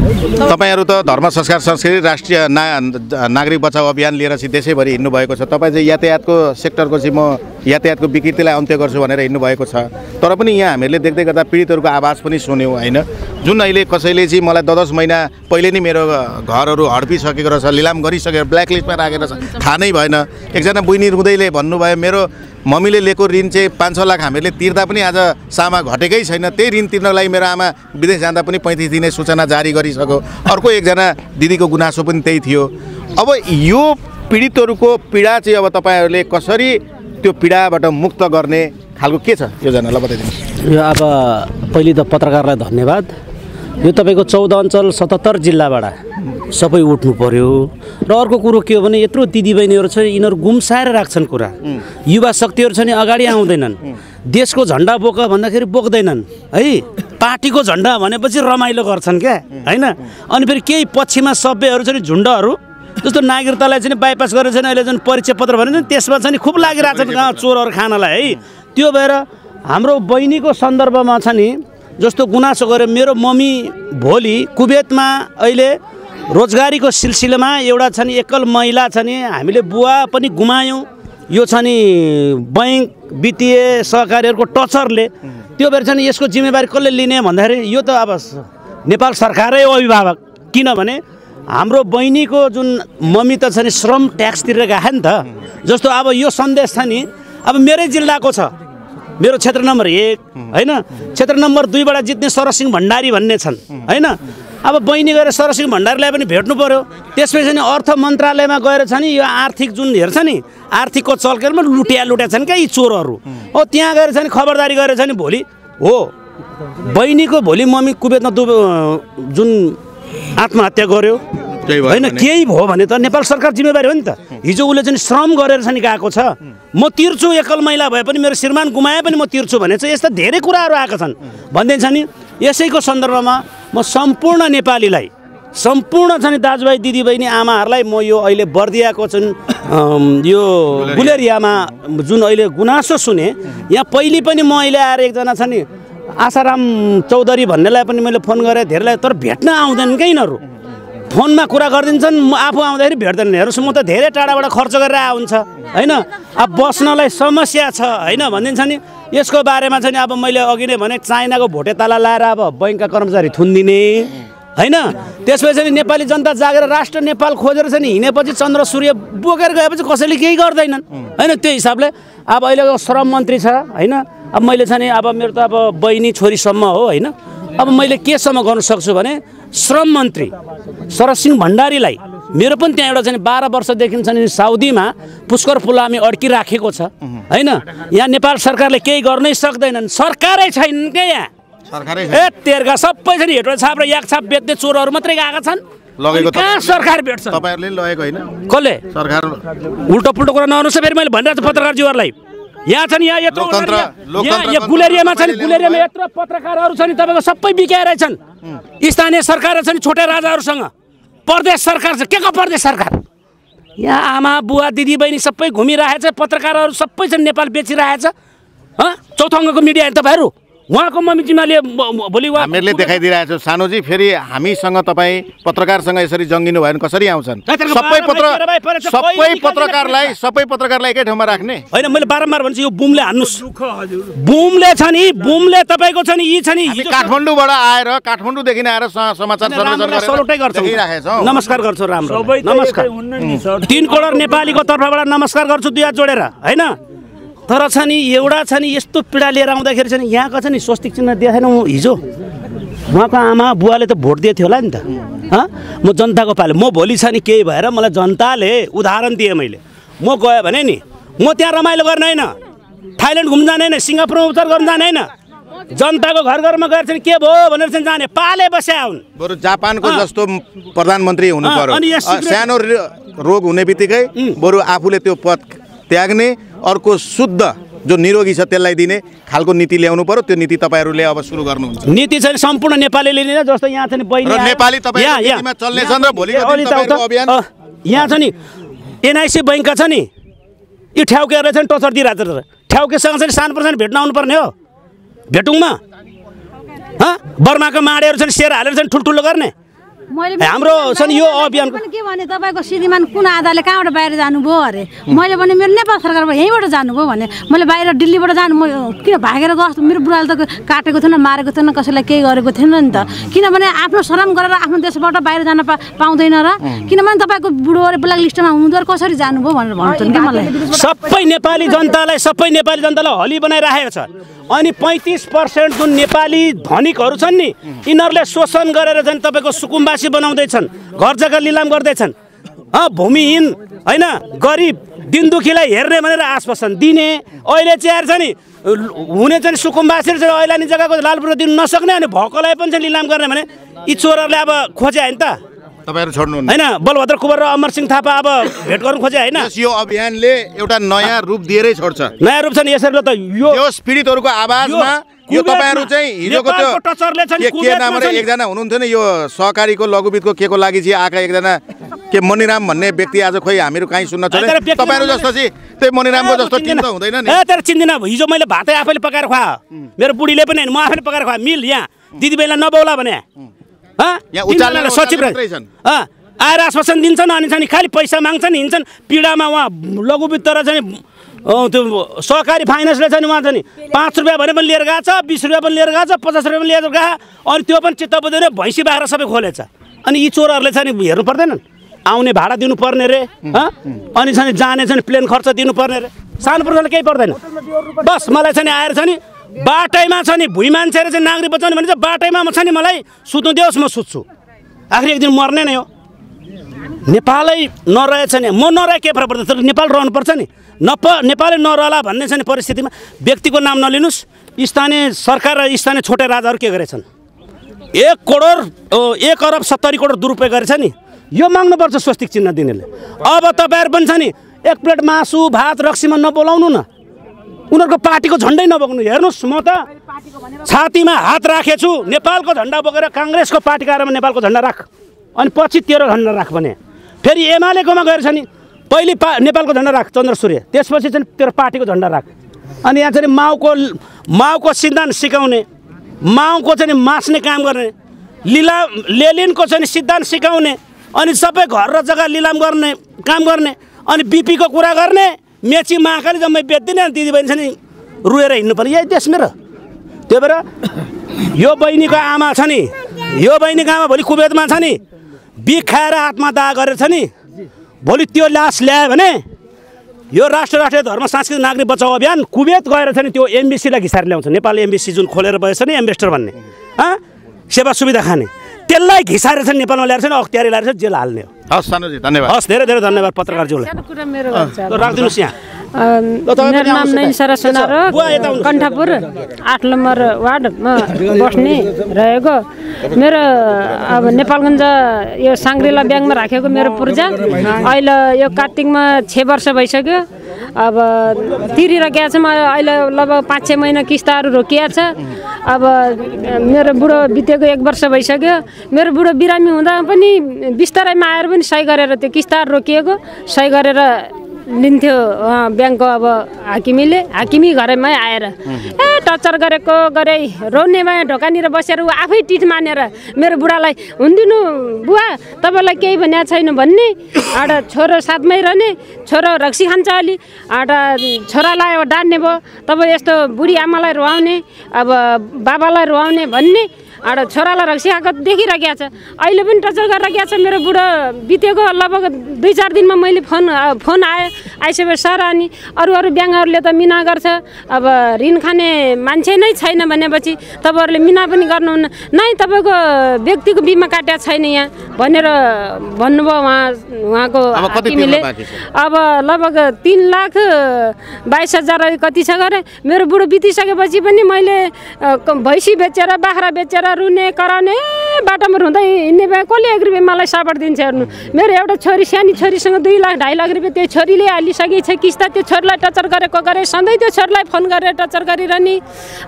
तपाईँहरू त धर्म संस्कार संस्कृति राष्ट्रिय ना नागरिक बचाउ अभियान लिएर चाहिँ देशैभरि हिँड्नु भएको छ तपाईँ चाहिँ यातायातको सेक्टरको चाहिँ म यातायातको विकृतिलाई अन्त्य गर्छु भनेर भएको छ तर पनि यहाँ हामीले देख्दै गर्दा पीडितहरूको आवाज पनि सुन्यौँ होइन जुन अहिले कसैले चाहिँ मलाई दस दस महिना पहिले नै मेरो घरहरू हड्पिसकेको रहेछ लिलाम गरिसकेर ब्ल्याकलिस्टमा राखेर थाहा नै भएन एकजना बहिनी रुँदैले भन्नुभयो मेरो मम्मीले लिएको ऋण चाहिँ पाँच छ लाख हामीहरूले तिर्दा पनि आज सामा घटेकै छैन त्यही ऋण तिर्नको लागि मेरो आमा विदेश जाँदा पनि पैँतिस दिने सूचना जारी गरिसक्यो अर्को एकजना दिदीको गुनासो पनि त्यही थियो अब यो पीडितहरूको पीडा चाहिँ अब तपाईँहरूले कसरी त्यो पीडाबाट मुक्त गर्ने खालको के छ योजनालाई बताइदिनु यो अब पहिले त पत्रकारलाई धन्यवाद यो तपाईँको चौध अञ्चल सतहत्तर जिल्लाबाट सबै उठ्नु पर्यो र अर्को कुरो के हो भने यत्रो दिदीबहिनीहरू छ यिनीहरू गुम्साएर राख्छन् कुरा युवा शक्तिहरू छ नि अगाडि आउँदैनन् देशको झन्डा बोक भन्दाखेरि बोक्दैनन् है पार्टीको झन्डा भनेपछि रमाइलो गर्छन् क्या होइन अनि फेरि केही पछिमा सभ्यहरू छ नि झुन्डहरू जस्तो नागरिकतालाई चाहिँ बाइपास गरेर चाहिँ अहिले जुन परिचय पत्र भने त्यसमा चाहिँ खुब लागिरहेको छ गाउँ चोरहरू खानलाई है त्यो भएर हाम्रो बहिनीको सन्दर्भमा छ नि जस्तो गुनासो गऱ्यो मेरो मम्मी भोलि कुवेतमा अहिले रोजगारीको सिलसिलामा एउटा छ नि एकल महिला छ नि हामीले बुवा पनि गुमायौँ यो छ नि बैङ्क वित्तीय सहकारीहरूको टचरले त्यो भएर छ नि यसको जिम्मेवारी कसले लिने भन्दाखेरि यो त अब नेपाल सरकारै अभिभावक किनभने हाम्रो बहिनीको जुन मम्मी त छ नि श्रम ट्याक्सतिर गएको नि त जस्तो अब यो सन्देश छ नि अब मेरै जिल्लाको छ मेरो क्षेत्र नम्बर एक होइन क्षेत्र नम्बर दुईबाट जित्ने सरसिंह भण्डारी भन्ने छन् होइन अब बहिनी गएर सरसिंह भण्डारीलाई पनि भेट्नु पऱ्यो त्यसपछि नि अर्थ मन्त्रालयमा गएर छ नि यो आर्थिक जुन हेर्छ नि आर्थिकको चल्केरमा लुट्या लुट्या छन् क्या यी चोरहरू हो त्यहाँ गएर छ नि खबरदारी गरेर छ नि भोलि हो बहिनीको भोलि मम्मी कुबेतमा दु जुन आत्महत्या गर्यो होइन केही भयो भने त नेपाल सरकार जिम्मेवारी हो नि त हिजो उसले चाहिँ श्रम गरेर चाहिँ गएको छ म तिर्छु एकल महिला भए पनि मेरो श्रीमान गुमाए पनि म तिर्छु भने चाहिँ यस्ता धेरै कुराहरू आएका छन् भनिदिन्छ नि यसैको सन्दर्भमा म सम्पूर्ण नेपालीलाई सम्पूर्ण छ नि दाजुभाइ दिदीबहिनी आमाहरूलाई म यो अहिले बर्दियाको जुन यो गुलेरियामा जुन अहिले गुनासो सुने यहाँ पहिले पनि म अहिले आएर एकजना छ नि आसाराम चौधरी भन्नेलाई पनि मैले फोन गरेँ धेरैलाई तर भेट्न आउँदैन क्या यिनीहरू फोनमा कुरा गरिदिन्छन् म आफू आउँदाखेरि भेट्दैनन् हेर्नुहोस् म त धेरै टाढाबाट खर्च गरेर आएको हुन्छ होइन अब बस्नलाई समस्या छ होइन भनिदिन्छ नि यसको बारेमा चाहिँ अब मैले अघि नै भने चाइनाको भोटे ताला लाएर अब बैङ्कका कर्मचारी थुनिदिने होइन त्यसपछि चाहिँ नेपाली जनता जागेर राष्ट्र नेपाल खोजेर चाहिँ हिँडेपछि चन्द्र सूर्य बोकेर गएपछि कसैले केही गर्दैनन् होइन त्यो हिसाबले अब अहिलेको श्रम मन्त्री छ होइन अब मैले चाहिँ अब मेरो त अब बहिनी छोरीसम्म हो होइन अब मैले केसम्म गर्नु सक्छु भने श्रम मन्त्री सिंह भण्डारीलाई मेरो पनि त्यहाँ एउटा चाहिँ नि बाह्र वर्षदेखि छ नि साउदीमा पुष्कर पुलामी अड्किराखेको छ होइन यहाँ नेपाल सरकारले केही गर्नै सक्दैनन् सरकारै छैनन् क्या यहाँ ए तेर्का सबै छन् हेटो छाप र याक छाप बेच्ने चोरहरू मात्रै गएका छन् सरकार भेट्छ कसले सरकार उल्टो पुल्टो कुरा नहुनुहोस् फेरि मैले भनिरहेको छु पत्रकारज्यूहरूलाई यहाँ छन् यहाँ यत्रो गुलेरियामा छन् गुलेरियामा यत्रो पत्रकारहरू छन् तपाईँको सबै बिकाएर छन् स्थानीय सरकारहरू छन् छोटा राजाहरूसँग प्रदेश सरकार छ के को प्रदेश सरकार यहाँ आमा बुवा बहिनी सबै घुमिरहेछ पत्रकारहरू सबै छन् नेपाल बेचिरहेछ हँ चौथो अङ्गको मिडिया तपाईँहरू उहाँको ममिटीमाले भोलि हामीहरूले देखाइदिइरहेको छ सानोजी फेरि हामीसँग तपाईँ पत्रकारसँग यसरी जङ्गिनु भयो भने कसरी आउँछन् सबै पत्र सबै पत्रकारलाई सबै पत्रकारलाई एकै ठाउँमा राख्ने होइन मैले बारम्बार भन्छु यो बुमले हान्नुहोस् बुमले छ नि बुमले तपाईँको छ नि यी छ नि काठमाडौँबाट आएर काठमाडौँदेखि आएर समाचार नमस्कार गर्छु राम्रो नमस्कार तिन करोड नेपालीको तर्फबाट नमस्कार गर्छु दुई हात जोडेर होइन तर छ नि एउटा छ नि यस्तो पीडा लिएर आउँदाखेरि छ नि यहाँको छ नि स्वस्तिक चिन्ह देखेन हिजो उहाँको आमा बुवाले त भोट दिएको थियो होला नि त म जनताको पाले म भोलि छ नि केही भएर मलाई जनताले उदाहरण दिएँ मैले म गएँ भने नि म त्यहाँ रमाइलो गर्न होइन थाइल्यान्ड घुम्नु जाने होइन सिङ्गापुरमा उपचार गर्नु जाने होइन जनताको घर घरमा गएर के भयो भनेर चाहिँ जाने पाले बस्या हुन् बरु जापानको जस्तो प्रधानमन्त्री हुनु पर्यो सानो रोग हुने बित्तिकै बरु आफूले त्यो पद त्याग्ने अर्को शुद्ध जो निरोगी छ त्यसलाई दिने खालको नीति ल्याउनु पर्यो त्यो नीति तपाईँहरूले अब सुरु गर्नुहुन्छ नीति चाहिँ सम्पूर्ण नेपालीले लिने जस्तो यहाँ चाहिँ नेपाली चल्नेछन् र अभियान यहाँ छ नि एनआइसी बैङ्कका छ नि यो ठ्याउकेहरूले चाहिँ टोचर दिइरहेको छ ठ्याउकेसँग चाहिँ सानो पर्सेन्ट भेट्न आउनुपर्ने हो भेटौँमा बर्माको माडेहरू चाहिँ सेर हालेर चाहिँ ठुल्ठुलो गर्ने हाम्रो छ नि यो अभियान के भने तपाईँको श्रीमान कुन आधारले कहाँबाट बाहिर जानुभयो अरे मैले भने मेरो नेपाल सरकारबाट यहीँबाट जानुभयो भने मैले बाहिर दिल्लीबाट जानु म किन भागेर गएको मेरो बुढाले त काटेको थिएन मारेको थिएन कसैलाई केही गरेको थिएन नि त किनभने आफ्नो श्रम गरेर आफ्नो देशबाट बाहिर जान पा पाउँदैन र किनभने तपाईँको बुढो अरे ब्ल्याक लिस्टमा हुँदो कसरी जानुभयो भनेर भन्छन् कि मलाई सबै नेपाली जनतालाई सबै नेपाली जनतालाई हली बनाइराखेको छ अनि पैँतिस पर्सेन्ट जुन नेपाली धनिकहरू छन् नि यिनीहरूले शोषण गरेर झन् तपाईँको सुकुम्बासी बनाउँदैछन् घर जग्गा लिलाम गर्दैछन् भूमिहीन होइन गरिब दिनदुखीलाई हेर्ने भनेर आश्वासन दिने अहिले चाहिँ छ नि हुने चाहिँ सुकुम्बासी चाहिँ अहिले नि जग्गाको लालपुर दिनु नसक्ने अनि भएकोलाई पनि चाहिँ लिलाम गर्ने भने यी चोरहरूले अब खोजे होइन त तपाईँहरू छोड्नु होइन बलभद्र कुवर र अमर सिंह थापा अब भेट गर्नु खोजे होइन यो अभियानले एउटा नयाँ रूप दिएरै छोड्छ नयाँ रूप छ नि यसरी त यो पीडितहरूको आवाजमा यो तपाईँहरू चाहिँ हिजोको त्यो के नाम एकजना हुनुहुन्थ्यो नि यो सहकारीको लघुविदको के को लागि चाहिँ आएका एकजना के मणिराम भन्ने व्यक्ति आज खोइ हामीहरू कहीँ सुन्न छोड्यो तपाईँहरू जस्तो चाहिँ त्यही मणिरामको जस्तो चिन्ता हुँदैन नि तर चिन्दिनँ हिजो मैले भातै आफैले पकाएर खुवा मेरो बुढीले पनि होइन म आफैले पकाएर खुवा मिल यहाँ दिदीबहिनीलाई नबौला भने सचिव आएर आश्वासन दिन्छन् अनि चाहिँ खालि पैसा माग्छन् हिँड्छन् पीडामा उहाँ लघुवित्त र चाहिँ त्यो सहकारी फाइनेन्सले चाहिँ उहाँ चाहिँ पाँच रुपियाँ भने पनि लिएर गएको छ बिस रुपियाँ पनि लिएर गएको छ पचास रुपियाँ पनि लिएर गएको अनि त्यो पनि चित्त बुझेर भैँसी बाहिर सबै खोलेछ अनि यी चोरहरूले चाहिँ हेर्नु पर्दैनन् आउने भाडा दिनुपर्ने रे अनि चाहिँ जाने चाहिँ प्लेन खर्च दिनुपर्ने रे सानो प्रकारले केही पर्दैन बस मलाई चाहिँ आएर चाहिँ बाटैमा छ नि भुइँ मान्छेले चाहिँ नागरिक बचाउने भने चाहिँ बाटैमा छ नि मलाई सुत्नु दियोस् म सुत्छु आखिर एक दिन मर्ने नै हो नेपालै नरहेछ नि म नरहे के फरक पर्छ नेपाल रहनुपर्छ नि नप नेपालै नरहला भन्ने छ नि परिस्थितिमा व्यक्तिको नाम नलिनुहोस् स्थानीय सरकार र स्थानीय छोटे राजाहरू के गरेछन् एक करोड एक अरब सत्तरी करोड दुरुपयोग गरेछ नि यो माग्नुपर्छ स्वस्तिक चिन्ह दिनेले अब तपाईँहरू पनि छ नि एक प्लेट मासु भात रक्सीमा नबोलाउनु न उनीहरूको पार्टीको झन्डै नबोक्नु हेर्नुहोस् म त छातीमा हात राखेछु नेपालको झन्डा बोकेर काङ्ग्रेसको पार्टी आएरमा नेपालको झन्डा राख अनि पछि तेरो झन्डा राख भने फेरि एमालेकोमा गएर छ नि पहिले पा नेपालको झन्डा राख चन्द्र सूर्य त्यसपछि चाहिँ तेरो पार्टीको झन्डा राख अनि यहाँ चाहिँ माउको माउको सिद्धान्त सिकाउने माउको चाहिँ मास्ने काम गर्ने लिला लेलिनको चाहिँ सिद्धान्त सिकाउने अनि सबै घर र जग्गा लिलाम गर्ने काम गर्ने अनि बिपीको कुरा गर्ने मेची माकाले जम्मै बेच्दिनँ दिदीबहिनी छ नि रुएर हिँड्नु पर्ने यही देश मेरो त्यही भएर यो बहिनीको आमा छ नि यो बहिनीको आमा भोलि कुवेतमा छ नि खाएर आत्मा दाह गरेर छ नि भोलि त्यो लास ल्यायो भने यो राष्ट्र राष्ट्रिय धर्म सांस्कृतिक नागरिक बचाउ अभियान कुवेत गएर छ नि त्यो एमबिसीलाई घिसाएर ल्याउँछ नेपाल एमबिसी जुन खोलेर भएछ नि एम्बेस्टर भन्ने सेवा सुविधा खाने त्यसलाई घिसाएर चाहिँ नेपालमा ल्याएर चाहिँ अख्तियारी ल्याएर चाहिँ जेल हाल्ने हो हस् सानोजी धन्यवाद हस् धेरै धेरै धन्यवाद पत्रकारज्यूलाई राखिदिनुहोस् यहाँ मेरो नाम नै सर र कण्ठपुर आठ नम्बर वार्डमा बस्ने रहेको मेरो अब नेपालगञ्ज यो साङ्ग्रिला ब्याङ्कमा राखेको मेरो पूर्जा अहिले यो कार्तिकमा छ वर्ष भइसक्यो अब तिरेर गएको छ म अहिले लगभग पाँच छ महिना किस्ताहरू रोकिया छ अब मेरो बुढो बितेको एक वर्ष भइसक्यो मेरो बुढो बिरामी हुँदा पनि बिस्तारैमा आएर पनि सही गरेर त्यो किस्ताहरू रोकिएको सही गरेर लिन्थ्यो ब्याङ्कको अब हाकिमीले हाकिमी घरमै आएर ए टचर गरेको गरे रोनेमा ढोकानिर बसेर ऊ आफै टिट मानेर मेरो बुढालाई हुन्दिनु बुवा तपाईँलाई केही भन्या छैन भन्ने एउटा छोरो साथमै रहने छोरो रक्सी खान्छ अलि एउटा छोरालाई अब डान्ने भयो तपाईँ यस्तो बुढी आमालाई रुवाउने अब बाबालाई रुवाउने भन्ने एउटा छोरालाई रक्सिआएको देखिरहेको छ अहिले पनि टचर गरिरहेको छ मेरो बुढो बितेको लगभग दुई चार दिनमा मैले फोन फोन आएँ आइसकेपछि सर अनि अरू अरू ब्याङ्कहरूले त मिना गर्छ अब ऋण खाने मान्छे नै छैन भनेपछि तपाईँहरूले मिना पनि गर्नुहुन्न नै तपाईँको व्यक्तिको बिमा काट्या छैन यहाँ भनेर भन्नुभयो उहाँ उहाँको तिमीले अब लगभग तिन लाख बाइस हजार कति छ गरेँ मेरो बुढो बितिसकेपछि पनि मैले भैँसी बेचेर बाख्रा बेचेर रुने कराउने बाटोमा रुँदै हिँड्ने भए कसले एक रुपियाँ मलाई सपोर्ट दिन्छ हेर्नु मेरो एउटा छोरी सानो छोरीसँग दुई लाख ढाई लाख रुपियाँ त्यो छोरीले हालिसकेको छ किस्ता त्यो छोरीलाई टचर गरेको गरे सधैँ त्यो छोरीलाई फोन गरेर टचर गरिरहने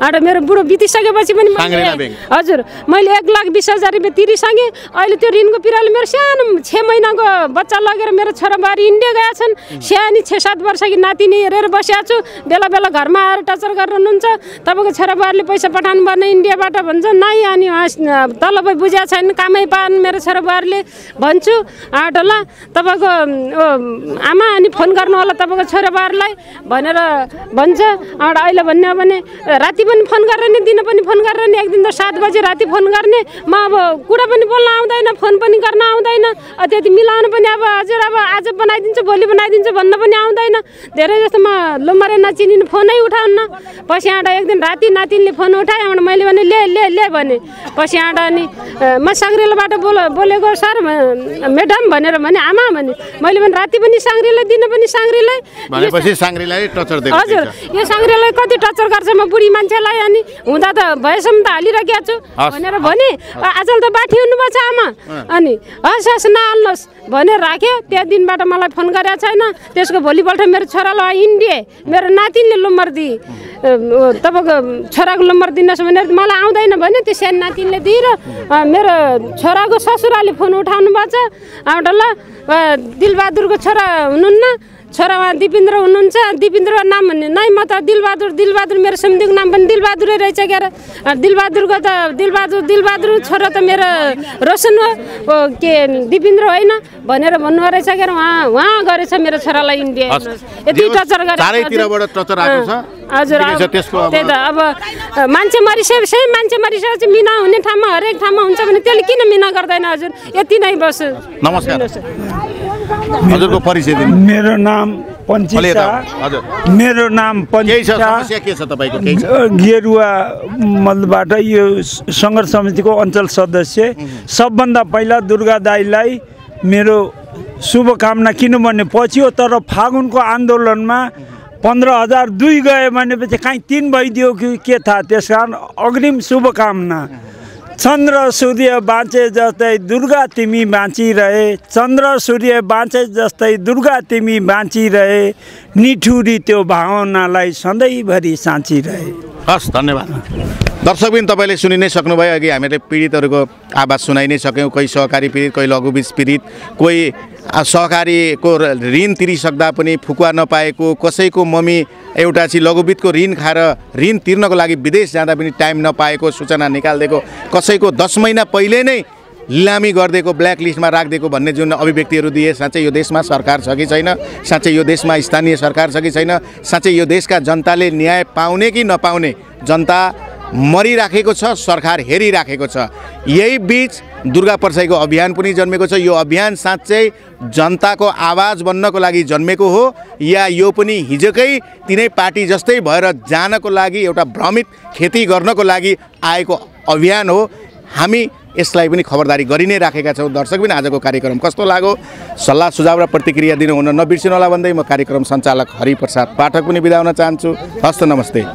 अन्त मेरो बुढो बितिसकेपछि पनि हजुर मैले एक लाख बिस हजार रुपियाँ तिरिसकेँ अहिले त्यो ऋणको पिराले मेरो सानो छ महिनाको बच्चा लगेर मेरो छोराबारी इन्डिया गएका छन् सानी छ सात वर्ष कि नातिनी हेरेर बसिया छु बेला बेला घरमा आएर टचर हुनुहुन्छ तपाईँको छोराबारीले पैसा पठाउनु पर्ने इन्डियाबाट भन्छ नै अनि तलबै बुझाएको छैन कामै पाएन मेरो छोराबुहारले भन्छु आटोला तपाईँको आमा अनि फोन गर्नु होला तपाईँको छोराबुहारलाई भनेर भन्छ अहिले भन्ने हो भने राति पनि फोन गरेर नि दिन पनि फोन गरेर नि एक दिन त सात बजे राति फोन गर्ने म अब कुरा पनि बोल्न आउँदैन फोन पनि गर्न आउँदैन त्यति मिलाउनु पनि अब हजुर अब आज बनाइदिन्छु भोलि बनाइदिन्छु भन्न पनि आउँदैन धेरै जस्तो म लुम्बरे नचिनिनु फोनै उठाउन्न पछि आँटा एक दिन राति नातिनले फोन उठाएँ मैले भने ले ले ले भने पछि आँट अनि म साङ्ग्रेलबाट बोल बोलेको सर म्याडम भनेर भने आमा भने मैले भने राति पनि साङ्ग्रेलाई दिन पनि साङ्ग्रेलाई हजुर यो साङ्ग्रेलाई कति टचर गर्छ म बुढी मान्छेलाई अनि हुँदा त भएसम्म त हालिरहेको छु भनेर भने आजल त बाठी हुनुपर्छ आमा अनि हस् हस् नहाल्नुहोस् भनेर राख्यो त्यहाँ दिनबाट मलाई फोन गरेको छैन त्यसको भोलिपल्ट मेरो छोरालाई इन्डिए मेरो नातिनले लुम्बर दिए तपाईँको छोराको लुम्बर दिनुहोस् भनेर मलाई आउँदैन भने त्यो नातिनले दिएर मेरो छोराको ससुराले फोन उठाउनु भएको छ एउटा ल दिलबहादुरको छोरा हुनुहुन्न छोरा उहाँ दिपेन्द्र हुनुहुन्छ दिपिन्द्र नाम भन्ने नै म त दिलबहादुर दिलबहादुर मेरो समितिको नाम पनि दिलबहादुरै रहेछ क्यार दिलबहादुरको त दिलबहादुर दिलबहादुर छोरा त मेरो रोसन हो के दिपेन्द्र होइन भनेर भन्नु रहेछ क्यार उहाँ उहाँ गरेछ मेरो छोरालाई इन्डिया यति टचर गरेर हजुर त्यही त अब मान्छे मरिसकेपछि मान्छे मरिसकेपछि मिना हुने ठाउँमा हरेक ठाउँमा हुन्छ भने त्यसले किन मिना गर्दैन हजुर यति नै बस नमस्कार हजुरको परिचय दिनु मेरो नाम पञ्चिता मेरो नाम पञ्चिता के छ तपाईँको गेरुवा मतबाट यो सङ्घर्ष समितिको अञ्चल सदस्य सबभन्दा पहिला दुर्गा दाईलाई मेरो शुभकामना किनभने पछि हो तर फागुनको आन्दोलनमा पन्ध्र हजार दुई गयो भनेपछि काहीँ तिन भइदियो कि के थाहा त्यस कारण अग्रिम शुभकामना चन्द्र सूर्य बाँचे जस्तै दुर्गा तिमी बाँचिरहे चन्द्र सूर्य बाँचे जस्तै दुर्गा तिमी बाँचिरहे निठुरी त्यो भावनालाई सधैँभरि साँचिरहे हस् धन्यवाद दर्शकबिन तपाईँले सुनि नै सक्नुभयो अघि हामीले पीडितहरूको आवाज सुनाइ नै सक्यौँ कोही सहकारी पीडित कोही लघुबीज पीडित कोही सहकारीको ऋण तिरिसक्दा पनि फुकुवा नपाएको कसैको मम्मी एउटा चाहिँ लघुवित्तको ऋण खाएर ऋण तिर्नको लागि विदेश जाँदा पनि टाइम नपाएको सूचना निकालिदिएको कसैको दस महिना पहिले नै लिलामी गरिदिएको ब्ल्याक लिस्टमा राखिदिएको भन्ने जुन अभिव्यक्तिहरू दिए साँच्चै यो देशमा सरकार छ कि छैन साँच्चै यो देशमा स्थानीय सरकार छ कि छैन साँच्चै यो देशका जनताले न्याय पाउने कि नपाउने जनता मरिराखेको छ सरकार हेरिराखेको छ यही बिच दुर्गा परसाईको अभियान पनि जन्मेको छ यो अभियान साँच्चै जनताको आवाज बन्नको लागि जन्मेको हो या यो पनि हिजोकै तिनै पार्टी जस्तै भएर जानको लागि एउटा भ्रमित खेती गर्नको लागि आएको अभियान हो हामी यसलाई पनि खबरदारी गरि नै राखेका छौँ दर्शक पनि आजको कार्यक्रम कस्तो लाग्यो सल्लाह सुझाव र प्रतिक्रिया दिनुहुन नबिर्सिनु होला भन्दै म कार्यक्रम सञ्चालक हरिप्रसाद पाठक पनि बिदा हुन चाहन्छु हस्त नमस्ते